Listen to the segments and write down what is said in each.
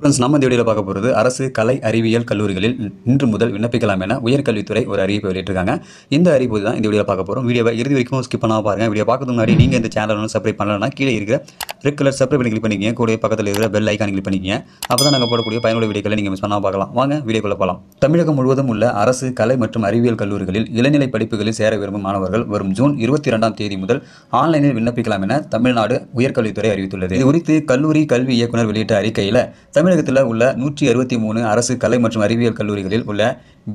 friends நம்ம இந்த வீடியோவில் பார்க்க போகிறது அரசு கலை அறிவியல் கல்லூரிகளில் இன்று முதல் விண்ணப்பிக்கலாம் என உயர்கல்வித்துறை ஒரு அறிவிப்பை வெளியிட்டிருக்காங்க இந்த அறிவிப்பு தான் இந்த வீடியோவில் பார்க்க போகிறோம் வீடியோவை இறுதி வரைக்கும் ஸ்கிப் பண்ணாமல் பாருங்கள் வீடியோ பார்க்கறது முன்னாடி நீங்கள் இந்த சேனல் சப்ஸ்கிரைப் பண்ணலன்னா கீழே இருக்கிற ரெட் கலர் சப்ஸ்கிரைப் பண்ணி கிளிக் பண்ணிக்கங்க கூட பக்கத்தில் இருக்கிற பெல் ஐக்கான் கிளிக் பண்ணிக்கங்க அப்போ தான் நாங்கள் போடக்கூடிய பயனுள்ள வீடியோக்களை நீங்கள் மிஸ் பண்ணால் பார்க்கலாம் வாங்க வீடியோக்குள்ள போகலாம் தமிழகம் முழுவதும் உள்ள அரசு கலை மற்றும் அறிவியல் கல்லூரிகளில் இளநிலை படிப்புகளில் சேர விரும்பும் மாணவர்கள் வரும் ஜூன் இருபத்தி இரண்டாம் தேதி முதல் ஆன்லைனில் விண்ணப்பிக்கலாம் என தமிழ்நாடு உயர்கல்வித்துறை அறிவித்துள்ளது இது குறித்து கல்லூரி கல்வி இயக்குனர் வெளியிட்ட அறிக்கையில் தமிழகத்தில் உள்ள நூற்றி அறுபத்தி மூணு அரசு கலை மற்றும் அறிவியல் கல்லூரிகளில் உள்ள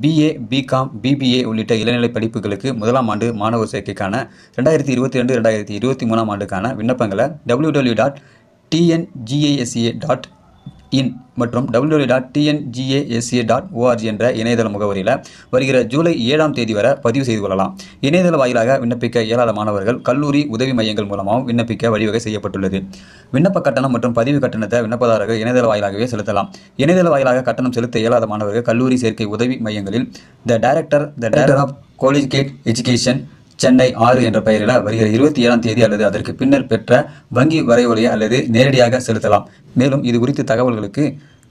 பிஏ பிகாம் பிபிஏ உள்ளிட்ட இளநிலை படிப்புகளுக்கு முதலாம் ஆண்டு மாணவர் சேர்க்கைக்கான ரெண்டாயிரத்தி இருபத்தி ரெண்டு ரெண்டாயிரத்தி இருபத்தி மூணாம் ஆண்டுக்கான விண்ணப்பங்களை W W dot TNGASCA dot in மற்றும் W dot TNGASA dot ORG என்ற இணையதள முகவரியில் வருகிற ஜூலை ஏழாம் தேதி வரை பதிவு செய்து கொள்ளலாம் இணையதள வாயிலாக விண்ணப்பிக்க இயலாத மாணவர்கள் கல்லூரி உதவி மையங்கள் மூலமாகவும் விண்ணப்பிக்க வழிவகை செய்யப்பட்டுள்ளது விண்ணப்ப கட்டணம் மற்றும் பதிவு கட்டணத்தை விண்ணப்பதாரர்கள் இணையதள வாயிலாகவே செலுத்தலாம் இணையதள வாயிலாக கட்டணம் செலுத்த இயலாத மாணவர்கள் கல்லூரி சேர்க்கை உதவி மையங்களில் the director the director of collegiate education Chennai ஆறு என்ற பெயரில வருகிற இருபத்தி ஏழாம் தேதி அல்லது அதற்கு பின்னர் பெற்ற வங்கி வரைவலையை அல்லது நேரடியாக செலுத்தலாம் மேலும் இது குறித்த தகவல்களுக்கு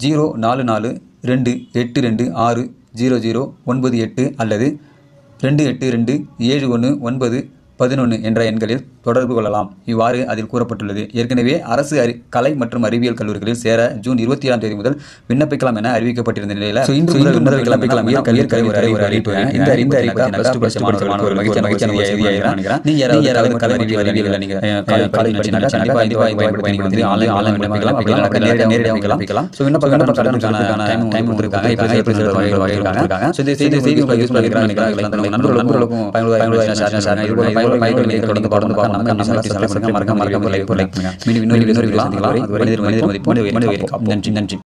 ஜீரோ நாலு நாலு ரெண்டு எட்டு ரெண்டு ஆறு ஜீரோ ஜீரோ ஒன்பது எட்டு அல்லது ரெண்டு எட்டு ரெண்டு ஏழு ஒன்று ஒன்பது பதினொன்று என்ற எண்களில் தொடர்பு கொள்ளலாம் இவ்வாறு அதில் கூறப்பட்டுள்ளது ஏற்கனவே அரசு அறி கலை மற்றும் அறிவியல் கல்லூரிகளில் சேர ஜூன் இருபத்தி ஏழாம் தேதி முதல் விண்ணப்பிக்கலாம் என அறிவிக்கப்பட்டிருந்த நிலையில் விண்ணப்பிக்கலாம் தொடர்ந்து நன்றி நன்றி